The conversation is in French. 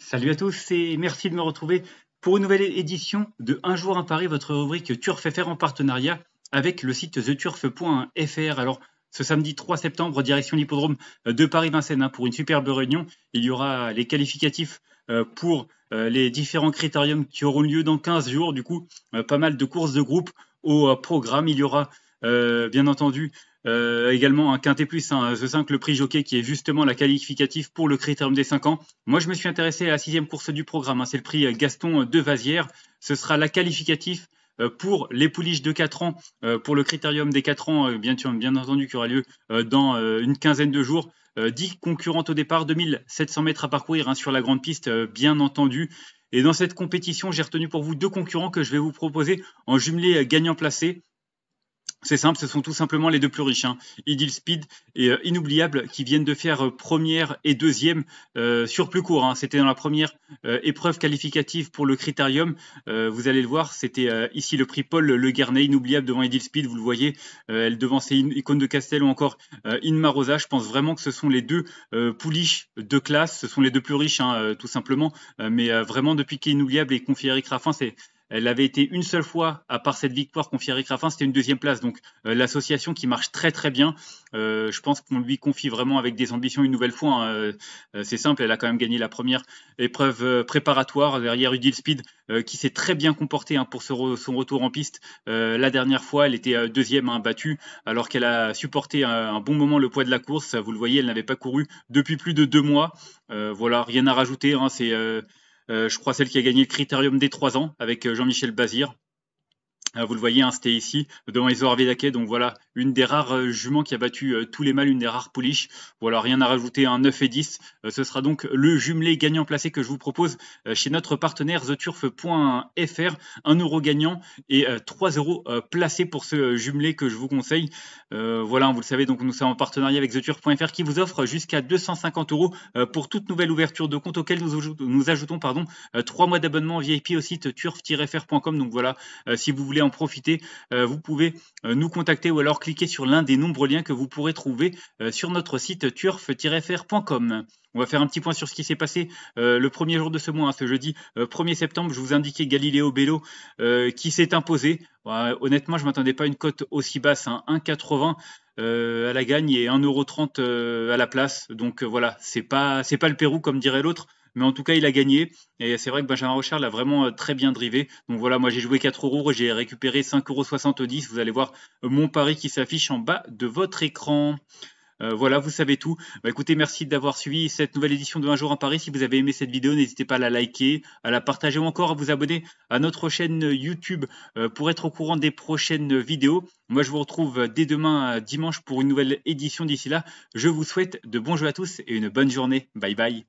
Salut à tous et merci de me retrouver pour une nouvelle édition de Un jour à Paris, votre rubrique Turf FR en partenariat avec le site theturf.fr. Alors, ce samedi 3 septembre, direction l'hippodrome de Paris-Vincennes hein, pour une superbe réunion. Il y aura les qualificatifs euh, pour euh, les différents critériums qui auront lieu dans 15 jours. Du coup, euh, pas mal de courses de groupe au programme. Il y aura bien entendu euh, également un quintet plus, un The5, le prix jockey, qui est justement la qualificative pour le critérium des 5 ans. Moi, je me suis intéressé à la sixième course du programme, hein. c'est le prix euh, Gaston euh, de Vazière. Ce sera la qualificative pour les pouliches de 4 ans, pour le critérium des 4 ans, bien, entendu, qui aura lieu dans une quinzaine de jours. 10 concurrentes au départ, 2700 mètres à parcourir hein, sur la grande piste, bien entendu. Et dans cette compétition, j'ai retenu pour vous deux concurrents que je vais vous proposer en jumelé gagnant placé. C'est simple, ce sont tout simplement les deux plus riches, hein, Idil Speed et euh, Inoubliable, qui viennent de faire euh, première et deuxième euh, sur plus court. Hein. C'était dans la première épreuve qualificative pour le Critérium. vous allez le voir, c'était ici le prix Paul Le Garnet, Inoubliable devant Idil Speed, vous le voyez. elle devançait Icône de Castel ou encore Inmarosa. Je pense vraiment que ce sont les deux pouliches de classe, ce sont les deux plus riches, hein, tout simplement. mais vraiment, depuis qu'Inoubliable et Confieric Raffin, c'est elle avait été une seule fois, à part cette victoire à Rick Raffin, c'était une deuxième place. Donc euh, l'association qui marche très très bien, euh, je pense qu'on lui confie vraiment avec des ambitions une nouvelle fois. Hein. Euh, c'est simple, elle a quand même gagné la première épreuve préparatoire derrière Udil Speed, qui s'est très bien comportée hein, pour son retour en piste. la dernière fois, elle était deuxième, hein, battue, alors qu'elle a supporté un bon moment le poids de la course. Vous le voyez, elle n'avait pas couru depuis plus de deux mois. voilà, rien à rajouter. c'est euh, je crois celle qui a gagné le critérium des Trois ans avec euh, Jean-Michel Bazir. Euh, vous le voyez, hein, c'était ici, devant Ezor Vedake. Donc voilà, une des rares euh, juments qui a battu euh, tous les mâles, une des rares pouliches. Voilà, rien à rajouter, un hein, 9 et 10. ce sera donc le jumelé gagnant placé que je vous propose chez notre partenaire theturf.fr. 1 euro gagnant et 3 euros placés pour ce jumelé que je vous conseille. voilà, vous le savez, donc nous sommes en partenariat avec theturf.fr qui vous offre jusqu'à 250 euros pour toute nouvelle ouverture de compte auquel nous, ajoutons, pardon, 3 mois d'abonnement VIP au site turf-fr.com. Donc voilà, si vous voulez en profiter, euh, vous pouvez euh, nous contacter ou alors cliquer sur l'un des nombreux liens que vous pourrez trouver euh, sur notre site turf-fr.com. On va faire un petit point sur ce qui s'est passé le premier jour de ce mois, hein, ce jeudi 1er septembre. Je vous indiquais Galiléo Bello qui s'est imposé. honnêtement, je ne m'attendais pas à une cote aussi basse, 1,80€ hein. 1,80 à la gagne et 1,30€ à la place. Donc voilà, c'est pas c'est pas le Pérou comme dirait l'autre, mais en tout cas, il a gagné. Et c'est vrai que Benjamin Rochard l'a vraiment euh, très bien drivé. Donc voilà, moi j'ai joué 4 euros, j'ai récupéré 5,70 euros. Vous allez voir euh, mon pari qui s'affiche en bas de votre écran. Euh, voilà, vous savez tout. Bah, écoutez, merci d'avoir suivi cette nouvelle édition de Un jour en Paris. Si vous avez aimé cette vidéo, n'hésitez pas à la liker, à la partager ou encore à vous abonner à notre chaîne YouTube pour être au courant des prochaines vidéos. Moi, je vous retrouve dès demain dimanche pour une nouvelle édition. D'ici là, je vous souhaite de bons jeux à tous et une bonne journée. Bye bye.